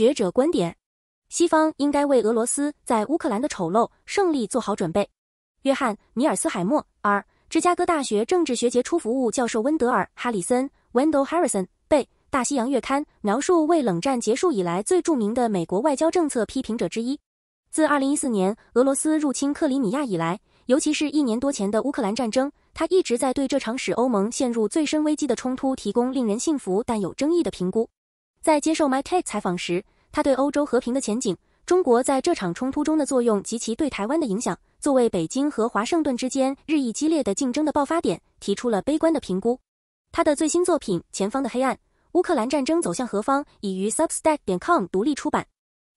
学者观点：西方应该为俄罗斯在乌克兰的丑陋胜利做好准备。约翰·米尔斯海默，二，芝加哥大学政治学杰出服务教授温德尔·哈里森 （Wendell Harrison） 被《大西洋月刊》描述为冷战结束以来最著名的美国外交政策批评者之一。自2014年俄罗斯入侵克里米亚以来，尤其是一年多前的乌克兰战争，他一直在对这场使欧盟陷入最深危机的冲突提供令人信服但有争议的评估。在接受 m y t a k e 采访时，他对欧洲和平的前景、中国在这场冲突中的作用及其对台湾的影响，作为北京和华盛顿之间日益激烈的竞争的爆发点，提出了悲观的评估。他的最新作品《前方的黑暗：乌克兰战争走向何方》已于 Substack 点 com 独立出版。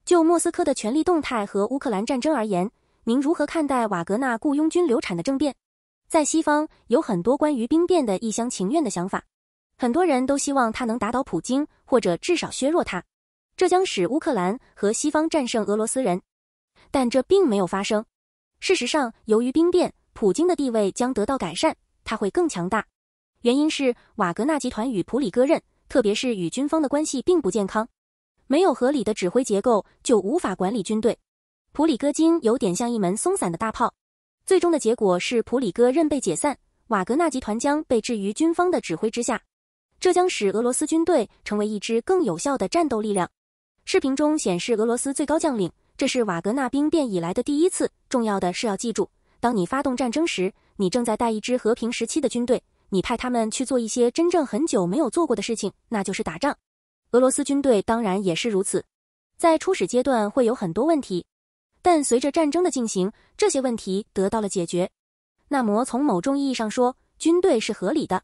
就莫斯科的权力动态和乌克兰战争而言，您如何看待瓦格纳雇佣军流产的政变？在西方有很多关于兵变的一厢情愿的想法。很多人都希望他能打倒普京，或者至少削弱他，这将使乌克兰和西方战胜俄罗斯人。但这并没有发生。事实上，由于兵变，普京的地位将得到改善，他会更强大。原因是瓦格纳集团与普里戈任，特别是与军方的关系并不健康。没有合理的指挥结构，就无法管理军队。普里戈金有点像一门松散的大炮。最终的结果是普里戈任被解散，瓦格纳集团将被置于军方的指挥之下。这将使俄罗斯军队成为一支更有效的战斗力量。视频中显示俄罗斯最高将领，这是瓦格纳兵变以来的第一次。重要的是要记住，当你发动战争时，你正在带一支和平时期的军队，你派他们去做一些真正很久没有做过的事情，那就是打仗。俄罗斯军队当然也是如此。在初始阶段会有很多问题，但随着战争的进行，这些问题得到了解决。那么，从某种意义上说，军队是合理的。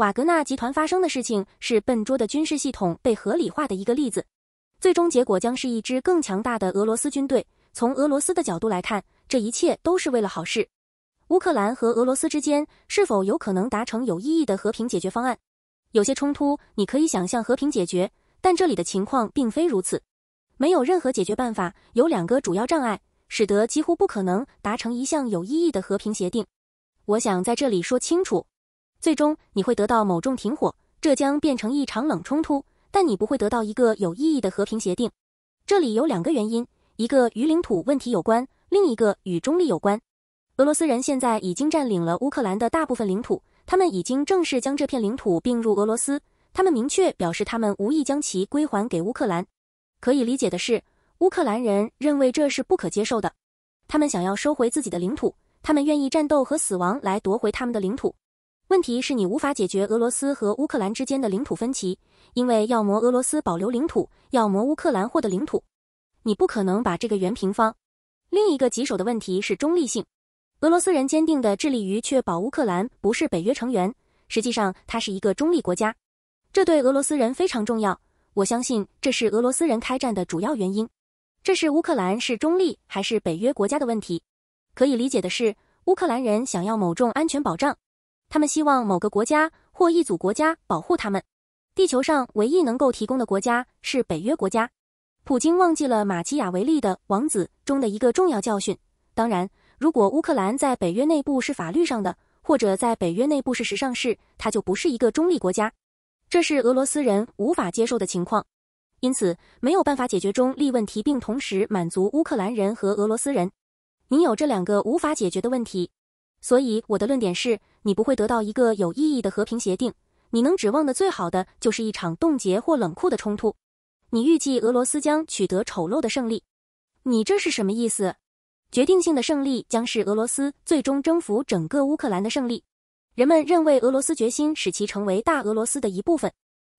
瓦格纳集团发生的事情是笨拙的军事系统被合理化的一个例子。最终结果将是一支更强大的俄罗斯军队。从俄罗斯的角度来看，这一切都是为了好事。乌克兰和俄罗斯之间是否有可能达成有意义的和平解决方案？有些冲突你可以想象和平解决，但这里的情况并非如此。没有任何解决办法。有两个主要障碍，使得几乎不可能达成一项有意义的和平协定。我想在这里说清楚。最终你会得到某种停火，这将变成一场冷冲突，但你不会得到一个有意义的和平协定。这里有两个原因：一个与领土问题有关，另一个与中立有关。俄罗斯人现在已经占领了乌克兰的大部分领土，他们已经正式将这片领土并入俄罗斯。他们明确表示他们无意将其归还给乌克兰。可以理解的是，乌克兰人认为这是不可接受的，他们想要收回自己的领土，他们愿意战斗和死亡来夺回他们的领土。问题是，你无法解决俄罗斯和乌克兰之间的领土分歧，因为要么俄罗斯保留领土，要么乌克兰获得领土。你不可能把这个圆平方。另一个棘手的问题是中立性。俄罗斯人坚定地致力于确保乌克兰不是北约成员，实际上它是一个中立国家，这对俄罗斯人非常重要。我相信这是俄罗斯人开战的主要原因。这是乌克兰是中立还是北约国家的问题。可以理解的是，乌克兰人想要某种安全保障。他们希望某个国家或一组国家保护他们。地球上唯一能够提供的国家是北约国家。普京忘记了马基雅维利的《王子》中的一个重要教训。当然，如果乌克兰在北约内部是法律上的，或者在北约内部是事实上是，就不是一个中立国家。这是俄罗斯人无法接受的情况。因此，没有办法解决中立问题，并同时满足乌克兰人和俄罗斯人。你有这两个无法解决的问题。所以，我的论点是。你不会得到一个有意义的和平协定。你能指望的最好的就是一场冻结或冷酷的冲突。你预计俄罗斯将取得丑陋的胜利。你这是什么意思？决定性的胜利将是俄罗斯最终征服整个乌克兰的胜利。人们认为俄罗斯决心使其成为大俄罗斯的一部分。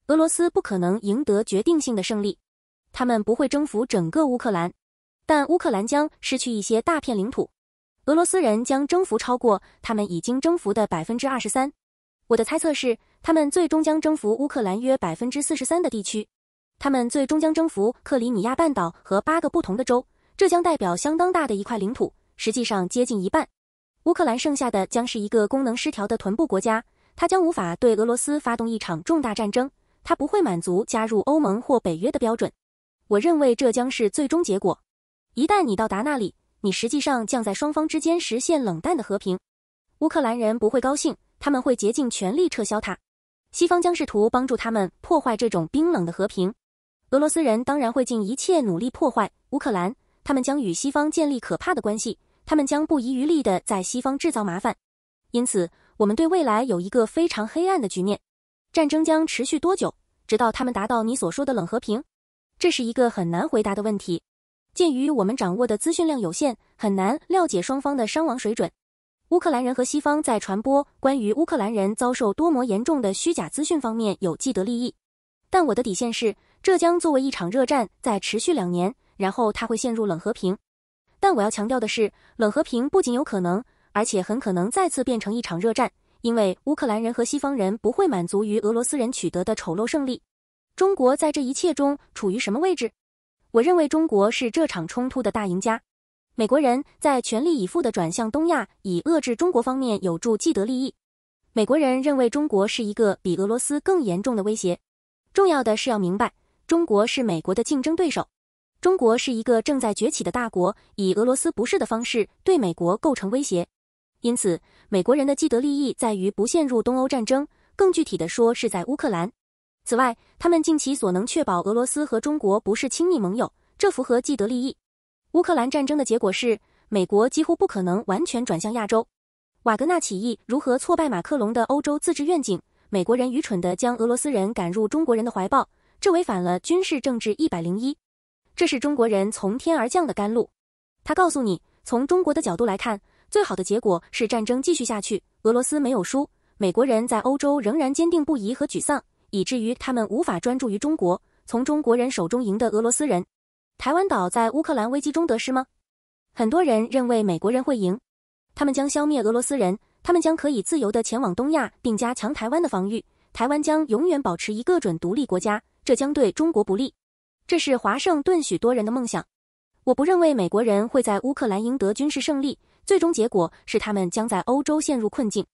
俄罗斯不可能赢得决定性的胜利。他们不会征服整个乌克兰，但乌克兰将失去一些大片领土。俄罗斯人将征服超过他们已经征服的百分之二十三。我的猜测是，他们最终将征服乌克兰约百分之四十三的地区。他们最终将征服克里米亚半岛和八个不同的州，这将代表相当大的一块领土，实际上接近一半。乌克兰剩下的将是一个功能失调的臀部国家，它将无法对俄罗斯发动一场重大战争。它不会满足加入欧盟或北约的标准。我认为这将是最终结果。一旦你到达那里。你实际上将在双方之间实现冷淡的和平，乌克兰人不会高兴，他们会竭尽全力撤销它。西方将试图帮助他们破坏这种冰冷的和平。俄罗斯人当然会尽一切努力破坏乌克兰，他们将与西方建立可怕的关系，他们将不遗余力的在西方制造麻烦。因此，我们对未来有一个非常黑暗的局面。战争将持续多久，直到他们达到你所说的冷和平？这是一个很难回答的问题。鉴于我们掌握的资讯量有限，很难了解双方的伤亡水准。乌克兰人和西方在传播关于乌克兰人遭受多么严重的虚假资讯方面有既得利益。但我的底线是，这将作为一场热战，再持续两年，然后它会陷入冷和平。但我要强调的是，冷和平不仅有可能，而且很可能再次变成一场热战，因为乌克兰人和西方人不会满足于俄罗斯人取得的丑陋胜利。中国在这一切中处于什么位置？我认为中国是这场冲突的大赢家。美国人，在全力以赴地转向东亚以遏制中国方面，有助既得利益。美国人认为中国是一个比俄罗斯更严重的威胁。重要的是要明白，中国是美国的竞争对手。中国是一个正在崛起的大国，以俄罗斯不是的方式对美国构成威胁。因此，美国人的既得利益在于不陷入东欧战争，更具体的说是在乌克兰。此外，他们尽其所能确保俄罗斯和中国不是亲密盟友，这符合既得利益。乌克兰战争的结果是，美国几乎不可能完全转向亚洲。瓦格纳起义如何挫败马克龙的欧洲自治愿景？美国人愚蠢地将俄罗斯人赶入中国人的怀抱，这违反了军事政治一百零一。这是中国人从天而降的甘露。他告诉你，从中国的角度来看，最好的结果是战争继续下去，俄罗斯没有输，美国人在欧洲仍然坚定不移和沮丧。以至于他们无法专注于中国，从中国人手中赢得俄罗斯人。台湾岛在乌克兰危机中得失吗？很多人认为美国人会赢，他们将消灭俄罗斯人，他们将可以自由地前往东亚，并加强台湾的防御。台湾将永远保持一个准独立国家，这将对中国不利。这是华盛顿许多人的梦想。我不认为美国人会在乌克兰赢得军事胜利，最终结果是他们将在欧洲陷入困境。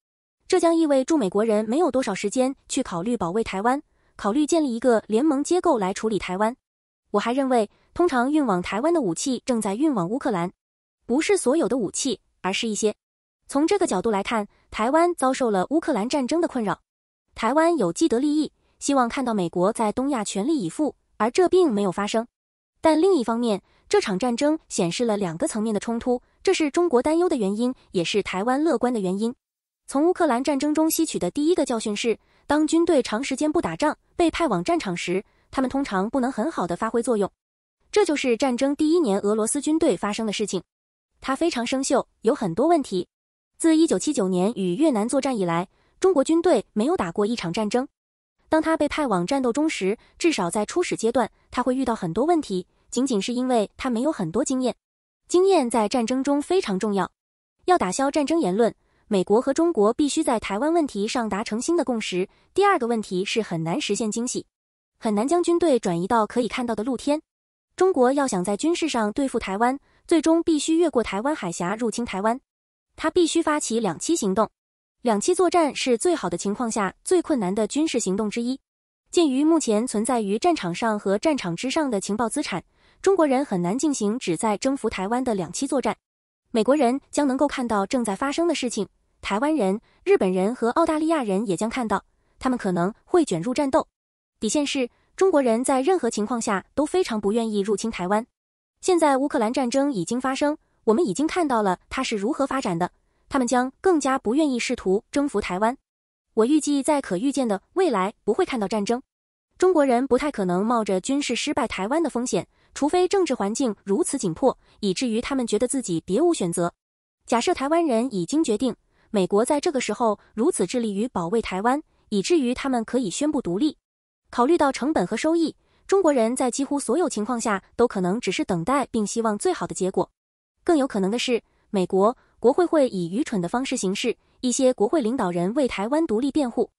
这将意味驻美国人没有多少时间去考虑保卫台湾，考虑建立一个联盟结构来处理台湾。我还认为，通常运往台湾的武器正在运往乌克兰，不是所有的武器，而是一些。从这个角度来看，台湾遭受了乌克兰战争的困扰。台湾有既得利益，希望看到美国在东亚全力以赴，而这并没有发生。但另一方面，这场战争显示了两个层面的冲突，这是中国担忧的原因，也是台湾乐观的原因。从乌克兰战争中吸取的第一个教训是，当军队长时间不打仗，被派往战场时，他们通常不能很好的发挥作用。这就是战争第一年俄罗斯军队发生的事情。他非常生锈，有很多问题。自1979年与越南作战以来，中国军队没有打过一场战争。当他被派往战斗中时，至少在初始阶段，他会遇到很多问题，仅仅是因为他没有很多经验。经验在战争中非常重要。要打消战争言论。美国和中国必须在台湾问题上达成新的共识。第二个问题是很难实现惊喜，很难将军队转移到可以看到的露天。中国要想在军事上对付台湾，最终必须越过台湾海峡入侵台湾。他必须发起两栖行动，两栖作战是最好的情况下最困难的军事行动之一。鉴于目前存在于战场上和战场之上的情报资产，中国人很难进行旨在征服台湾的两栖作战。美国人将能够看到正在发生的事情。台湾人、日本人和澳大利亚人也将看到，他们可能会卷入战斗。底线是，中国人在任何情况下都非常不愿意入侵台湾。现在乌克兰战争已经发生，我们已经看到了它是如何发展的。他们将更加不愿意试图征服台湾。我预计在可预见的未来不会看到战争。中国人不太可能冒着军事失败台湾的风险，除非政治环境如此紧迫以至于他们觉得自己别无选择。假设台湾人已经决定。美国在这个时候如此致力于保卫台湾，以至于他们可以宣布独立。考虑到成本和收益，中国人在几乎所有情况下都可能只是等待并希望最好的结果。更有可能的是，美国国会会以愚蠢的方式行事，一些国会领导人为台湾独立辩护。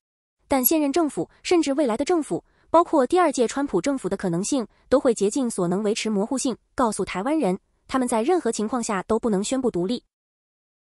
但现任政府甚至未来的政府，包括第二届川普政府的可能性，都会竭尽所能维持模糊性，告诉台湾人，他们在任何情况下都不能宣布独立。